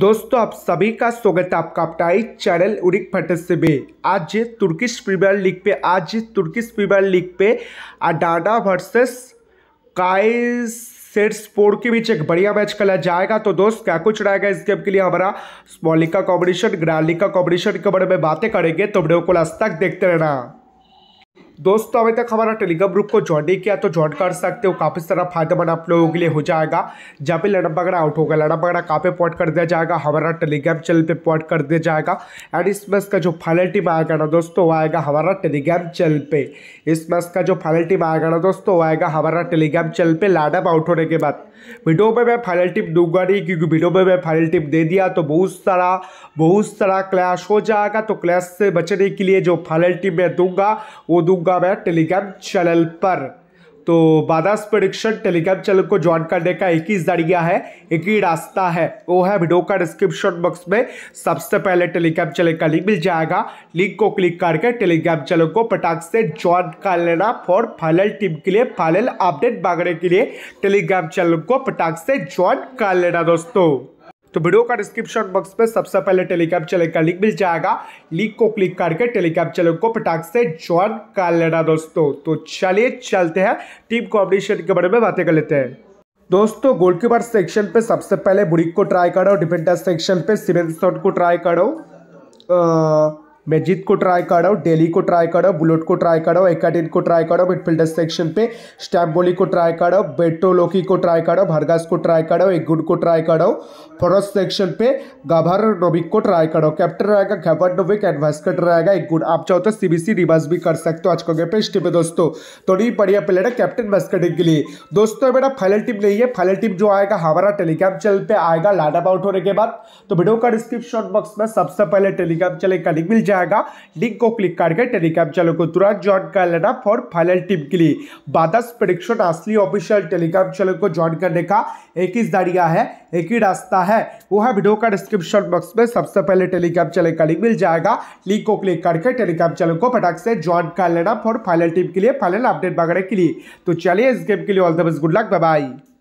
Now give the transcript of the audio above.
दोस्तों आप सभी का स्वागत है आपका अपटाई चैनल उरिक फटर से बे आज तुर्किश प्रीमियर लीग पे आज तुर्किश प्रीमियर लीग पे अडाडा वर्सेस काइसेट्सपोर के बीच एक बढ़िया मैच खेला जाएगा तो दोस्त क्या कुछ रहेगा इस गेम के लिए हमारा स्मॉल लीग का कॉम्पिटिशन ग्रैंड लीग का कॉम्पिटिशन के बारे में बातें करेंगे तो वीडियो को लास्ट तक देखते रहना दोस्तों अभी तक हमारा टेलीग्राम ग्रुप को ज्वाइन नहीं किया तो ज्वाइन कर सकते हो काफ़ी सारा फायदेमंद आप लोगों के लिए हो जाएगा जहाँ पे लड़ा पगड़ा आउट होगा लड़ा पगड़ा कहाँ पे पॉट कर दिया जाएगा हमारा टेलीग्राम चैनल पे पॉट कर दिया जाएगा एंड इस मैच का जो फाइनल टीम आएगा ना दोस्तों वो आएगा हमारा टेलीग्राम चैनल पे इस मैच का जो फाइनल टीम आएगा ना दोस्तों वो आएगा हमारा टेलीग्राम चैनल पर लाडअप आउट होने के बाद वीडियो में मैं फाइनल टीम दूंगा नहीं क्योंकि वीडियो में मैं फाइनल टीम दे दिया तो बहुत सारा बहुत सारा क्लैश हो जाएगा तो क्लैश से बचने के लिए जो फाइनल टीम मैं दूंगा वो दूंगा चुका हुआ है टेलीग्राम चैनल पर तो बादास प्रोडिक्शन टेलीग्राम चैनल को ज्वाइन करने का एक ही जरिया है एक ही रास्ता है वो है वीडियो का डिस्क्रिप्शन बॉक्स में सबसे पहले टेलीग्राम चैनल का लिंक मिल जाएगा लिंक को क्लिक करके टेलीग्राम चैनल को पटाख से ज्वाइन कर लेना फॉर फाइनल टीम के लिए फाइनल अपडेट मांगने के लिए टेलीग्राम चैनल को पटाख से ज्वाइन कर लेना दोस्तों तो वीडियो का डिस्क्रिप्शन बॉक्स पे सबसे पहले टेलीकैप चैनल का लिंक मिल जाएगा लिंक को क्लिक करके टेलीकैप चैनल को पटाख से ज्वाइन कर लेना दोस्तों तो चलिए चलते हैं टीम कॉम्बिनेशन के बारे में बातें कर लेते हैं दोस्तों गोलकीपर सेक्शन पे सबसे पहले बुरिक को ट्राई करो डिफेंडर सेक्शन पे सिमेंट को ट्राई करो आ... मैजिद को ट्राई करो डेली को ट्राई करो बुलेट को ट्राई करो एकाडेन को ट्राई करो मिडफील्डर सेक्शन पे स्टैम्पोली को ट्राई बेटो बेटोलोकी को ट्राई करो भरगास को ट्राई एक एगुड को ट्राई करो फोरस सेक्शन पे गाभर नोबिक को ट्राई करो कैप्टन रहेगा घबर नोबिक एंड वास्कट रहेगा एगुड आप चाहो तो सीबीसी रिवर्स भी कर सकते हो आज को गए पे स्टे पे दोस्तों तो नहीं बढ़िया प्लेयर है कैप्टन वास्कटिंग के लिए दोस्तों मेरा फाइनल टीम नहीं है फाइनल टीम जो आएगा हमारा टेलीग्राम चैनल पर आएगा लाडा आउट होने के बाद तो वीडियो का डिस्क्रिप्शन बॉक्स में सबसे पहले टेलीग्राम चैनल का लिंक मिल जाए जाएगा लिंक को क्लिक करके टेलीग्राम चैनल को तुरंत ज्वाइन कर लेना फॉर फाइनल टिप के लिए बादश प्रिडिक्शन असली ऑफिशियल टेलीग्राम चैनल को ज्वाइन करने का एक ही जरिया है एक ही रास्ता है वो है वीडियो का डिस्क्रिप्शन बॉक्स में सबसे पहले टेलीग्राम चैनल का लिंक मिल जाएगा लिंक को क्लिक करके टेलीग्राम चैनल को फटाक से ज्वाइन कर लेना फॉर फाइनल टिप के लिए फाइनल अपडेट वगैरह के लिए तो चलिए इस गेम के लिए all the best good luck bye